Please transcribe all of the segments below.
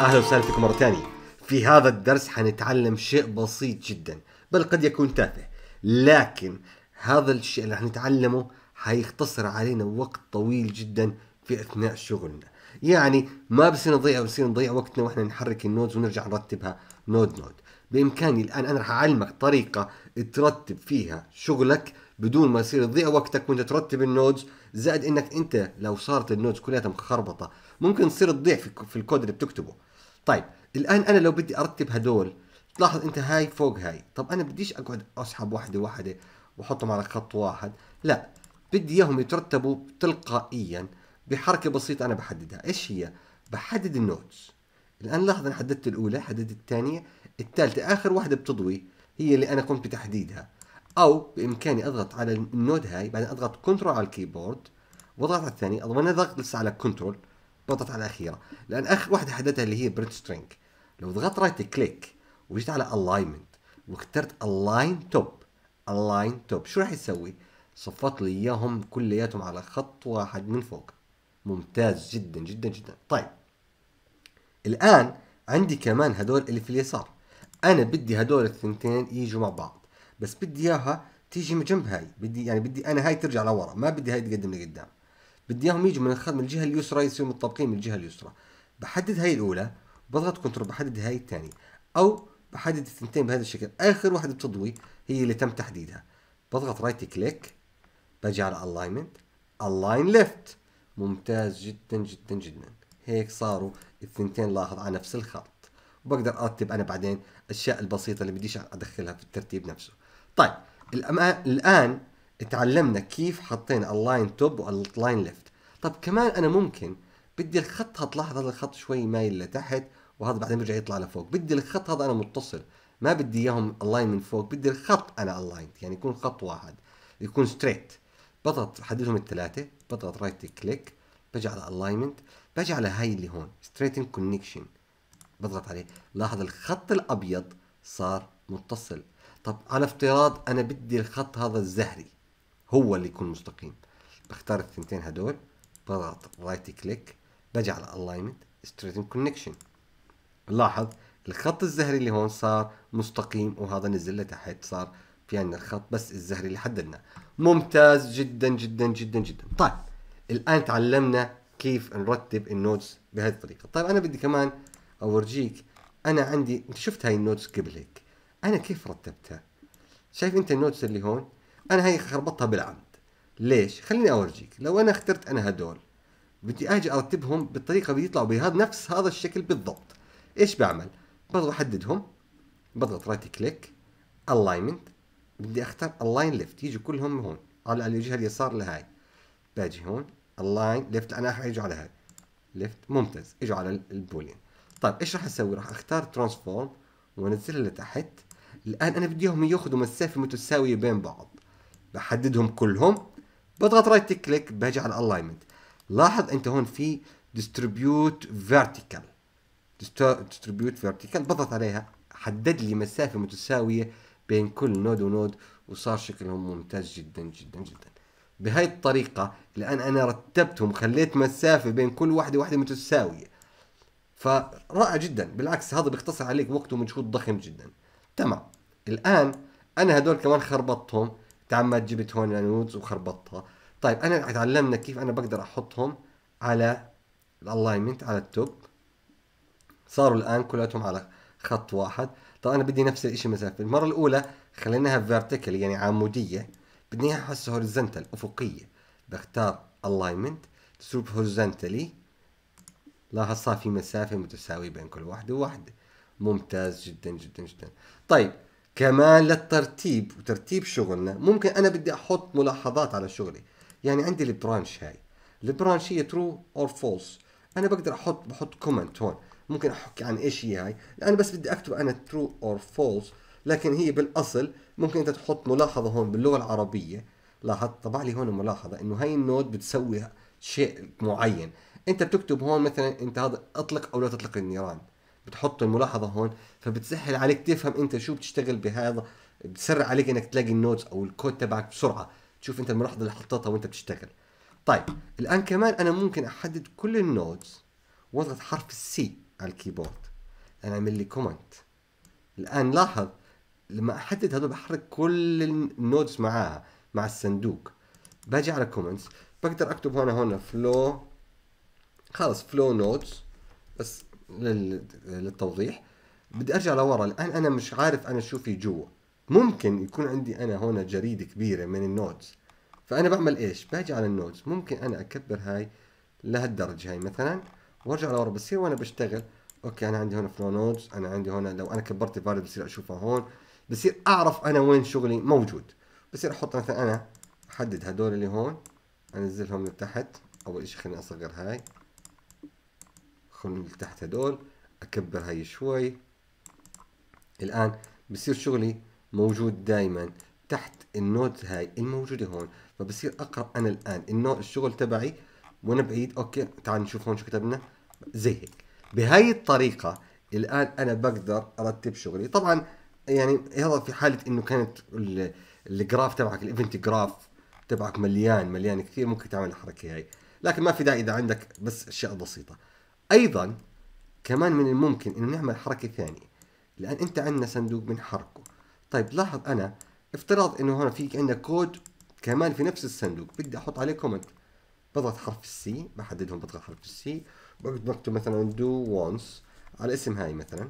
اهلا وسهلا فيكم مره ثانيه في هذا الدرس حنتعلم شيء بسيط جدا بل قد يكون تافه لكن هذا الشيء اللي حنتعلمه حيختصر علينا وقت طويل جدا في اثناء شغلنا يعني ما بصير نضيع بصير نضيع وقتنا واحنا نحرك النودز ونرجع نرتبها نود نود بامكاني الان انا راح اعلمك طريقه ترتب فيها شغلك بدون ما يصير تضيع وقتك وانت ترتب النودز زائد انك انت لو صارت النودز كلها مخربطه ممكن تصير تضيع في الكود اللي بتكتبه طيب الان انا لو بدي ارتب هدول تلاحظ انت هاي فوق هاي طب انا بديش اقعد اسحب واحده واحده واحطهم على خط واحد لا بدي اياهم يترتبوا تلقائيا بحركه بسيطه انا بحددها ايش هي بحدد النوتس الان لاحظ انا حددت الاولى حددت الثانيه الثالثه اخر واحده بتضوي هي اللي انا قمت بتحديدها او بامكاني اضغط على النود هاي بعدين اضغط كنترول على الكيبورد واضغط على الثاني اضغط ضغط لسه على كنترول ضغطت على الاخيره لان اخر واحده حددتها اللي هي برنت سترينج لو ضغطت رايت كليك وجيت على الاينمنت واخترت الاين توب الاين توب شو راح يسوي؟ صفت لي اياهم كلياتهم على خط واحد من فوق ممتاز جدا جدا جدا طيب الان عندي كمان هدول اللي في اليسار انا بدي هدول الثنتين يجوا مع بعض بس بدي اياها تيجي من جنب هاي بدي يعني بدي انا هاي ترجع لورا ما بدي هاي تقدم لقدام بدي اياهم يجوا من الخط من الجهه اليسرى يصيروا متطابقين من الجهه اليسرى بحدد هاي الاولى بضغط كنترول بحدد هاي الثانيه او بحدد الثنتين بهذا الشكل اخر واحده بتضوي هي اللي تم تحديدها بضغط رايت كليك باجي على الاينمنت الاين ليفت ممتاز جدا جدا جدا هيك صاروا الثنتين لاحظ على نفس الخط وبقدر ارتب انا بعدين الاشياء البسيطه اللي بديش ادخلها في الترتيب نفسه طيب الآن تعلمنا كيف حطينا اللاين توب واللاين ليفت طب كمان انا ممكن بدي الخط هتلاحظ هذا الخط شوي مايل لتحت وهذا بعدين بيرجع يطلع لفوق بدي الخط هذا انا متصل ما بدي اياهم اللاين من فوق بدي الخط انا اللاين يعني يكون خط واحد يكون ستريت بضغط حددهم الثلاثه بضغط رايت كليك بجي على الاينمنت بجي على هاي اللي هون ستريتنج كونكشن بضغط عليه لاحظ الخط الابيض صار متصل طب على افتراض انا بدي الخط هذا الزهري هو اللي يكون مستقيم بختار الثنتين هدول بضغط رايت كليك بجي على الاينمنت ستريتن كونكشن لاحظ الخط الزهري اللي هون صار مستقيم وهذا نزل لتحت صار في عندنا الخط بس الزهري اللي حددناه ممتاز جدا جدا جدا جدا طيب الان تعلمنا كيف نرتب النودز بهذه الطريقه طيب انا بدي كمان اورجيك انا عندي انت شفت هاي النودز قبل هيك انا كيف رتبتها شايف انت النودز اللي هون انا هي خربطتها بالعمد ليش خليني اورجيك لو انا اخترت انا هدول بدي اجي ارتبهم بالطريقه اللي يطلعوا بهذا نفس هذا الشكل بالضبط ايش بعمل بضغط احددهم بضغط رايت كليك الاينمنت بدي اختار الاين ليفت يجوا كلهم هون على الجهه اليسار لهاي باجي هون الاين ليفت انا اجوا على هاي ليفت ممتاز اجوا على البولين طيب ايش راح اسوي راح اختار ترانسفورم وانزلها لتحت الان انا بدي اياهم ياخذوا مسافه متساويه بين بعض بحددهم كلهم بضغط رايت كليك باجي على الالاينمنت لاحظ انت هون في ديستريبيوت فيرتيكال ديستريبيوت فيرتيكال بضغط عليها حدد لي مسافه متساويه بين كل نود ونود وصار شكلهم ممتاز جدا جدا جدا بهاي الطريقة الآن أنا رتبتهم خليت مسافة بين كل واحدة واحدة متساوية فرائع جدا بالعكس هذا بيختصر عليك وقت ومجهود ضخم جدا تمام الآن أنا هدول كمان خربطتهم تعمد جبت هون نودز وخربطتها طيب انا اتعلمنا كيف انا بقدر احطهم على الالاينمنت على التوب صاروا الان كلاتهم على خط واحد طيب انا بدي نفس الشيء مسافه المره الاولى خليناها فيرتيكال يعني عموديه بدي اياها احسها هوريزنتال افقيه بختار الاينمنت تصير هوريزنتالي لاحظ صار في مسافه متساويه بين كل واحده وواحده ممتاز جدا جدا جدا طيب كمان للترتيب وترتيب شغلنا ممكن انا بدي احط ملاحظات على شغلي يعني عندي البرانش هاي البرانش هي ترو اور فولس انا بقدر احط بحط كومنت هون ممكن احكي عن ايش هي هاي انا بس بدي اكتب انا ترو اور فولس لكن هي بالاصل ممكن انت تحط ملاحظه هون باللغه العربيه لاحظت طبع لي هون ملاحظه انه هاي النود بتسوي شيء معين انت بتكتب هون مثلا انت هذا اطلق او لا تطلق النيران بتحط الملاحظه هون فبتسهل عليك تفهم انت شو بتشتغل بهذا بتسرع عليك انك تلاقي النوتس او الكود تبعك بسرعه تشوف انت الملاحظه اللي حطيتها وانت بتشتغل طيب الان كمان انا ممكن احدد كل النوتس واضغط حرف السي على الكيبورد انا اعمل لي كومنت الان لاحظ لما احدد هذول بحرك كل النودز معاها مع الصندوق باجي على كومنتس بقدر اكتب هون هون فلو خلص فلو نودز بس للتوضيح بدي ارجع لورا الان انا مش عارف انا شو في جوا ممكن يكون عندي انا هون جريده كبيره من النودز فانا بعمل ايش باجي على النودز ممكن انا اكبر هاي لهالدرجه هاي مثلا وارجع لورا بصير وانا بشتغل اوكي انا عندي هون فلو نودز انا عندي هون لو انا كبرت الفاليو بصير اشوفها هون بصير اعرف انا وين شغلي موجود بصير احط مثلا انا احدد هدول اللي هون انزلهم لتحت اول شيء خليني اصغر هاي خلونا تحت هدول اكبر هاي شوي الان بصير شغلي موجود دائما تحت النود هاي الموجوده هون فبصير اقرا انا الان انه الشغل تبعي وانا بعيد اوكي تعال نشوف هون شو كتبنا زي هيك بهاي الطريقه الان انا بقدر ارتب شغلي طبعا يعني هذا في حاله انه كانت الجراف تبعك الايفنت جراف تبعك مليان مليان كثير ممكن تعمل الحركه هاي لكن ما في داعي اذا عندك بس اشياء بسيطه ايضا كمان من الممكن انه نعمل حركه ثانيه لان انت عندنا صندوق بنحركه طيب لاحظ انا افتراض انه هون في عندنا كود كمان في نفس الصندوق بدي احط عليه كومنت بضغط حرف السي بحددهم بضغط حرف السي بقعد بكتب مثلا دو وانس على اسم هاي مثلا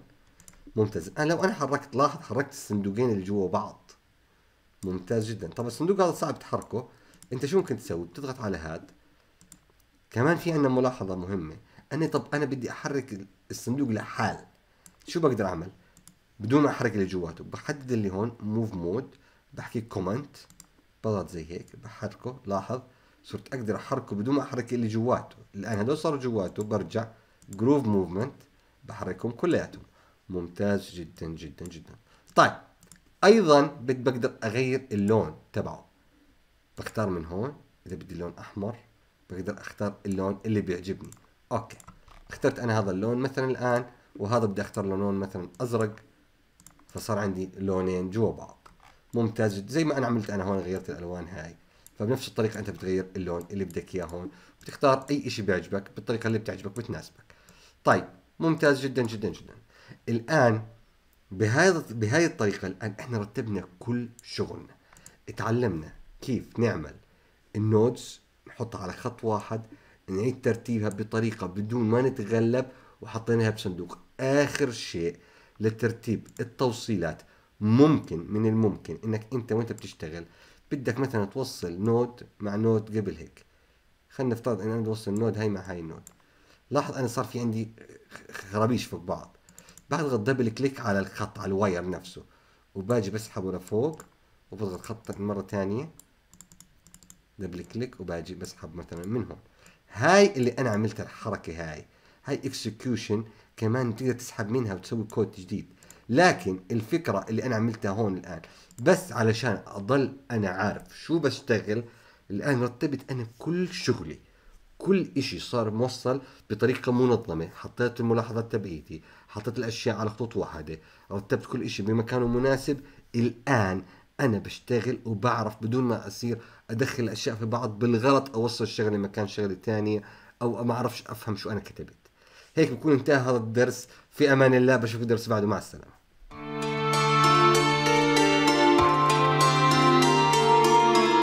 ممتاز انا لو انا حركت لاحظ حركت الصندوقين اللي جوا بعض ممتاز جدا طب الصندوق هذا صعب تحركه انت شو ممكن تسوي بتضغط على هاد كمان في عندنا ملاحظه مهمه انا طب انا بدي احرك الصندوق لحال شو بقدر اعمل بدون ما احرك اللي جواته بحدد اللي هون موف مود بحكي كومنت بضغط زي هيك بحركه لاحظ صرت اقدر احركه بدون ما احرك اللي جواته الان هدول صاروا جواته برجع جروف موفمنت بحركهم كلياتهم ممتاز جدا جدا جدا طيب ايضا بقدر اغير اللون تبعه بختار من هون اذا بدي لون احمر بقدر اختار اللون اللي بيعجبني اوكي اخترت انا هذا اللون مثلا الان وهذا بدي اختار له لون مثلا ازرق فصار عندي لونين جوا بعض ممتاز زي ما انا عملت انا هون غيرت الالوان هاي فبنفس الطريقه انت بتغير اللون اللي بدك اياه هون بتختار اي شيء بيعجبك بالطريقه اللي بتعجبك بتناسبك طيب ممتاز جدا جدا جدا الان بهذا بهاي الطريقه الان احنا رتبنا كل شغلنا اتعلمنا كيف نعمل النودز نحطها على خط واحد نعيد يعني ترتيبها بطريقة بدون ما نتغلب وحطيناها بصندوق آخر شيء لترتيب التوصيلات ممكن من الممكن انك انت وانت بتشتغل بدك مثلا توصل نود مع نود قبل هيك خلينا نفترض ان انا بوصل النود هاي مع هاي النود لاحظ انا صار في عندي خرابيش فوق بعض بضغط دبل كليك على الخط على الواير نفسه وباجي بسحبه لفوق وبضغط خط مرة ثانية دبل كليك وباجي بسحب مثلا من هون هاي اللي انا عملت الحركه هاي هاي اكسكيوشن كمان تقدر تسحب منها وتسوي كود جديد لكن الفكره اللي انا عملتها هون الان بس علشان اضل انا عارف شو بشتغل الان رتبت انا كل شغلي كل إشي صار موصل بطريقة منظمة حطيت الملاحظات تبعيتي حطيت الأشياء على خطوط واحدة رتبت كل إشي بمكانه مناسب الآن انا بشتغل وبعرف بدون ما اصير ادخل الاشياء في بعض بالغلط اوصل شغله مكان شغله تانية او ما اعرفش افهم شو انا كتبت هيك بكون انتهى هذا الدرس في امان الله بشوف الدرس بعده مع السلامه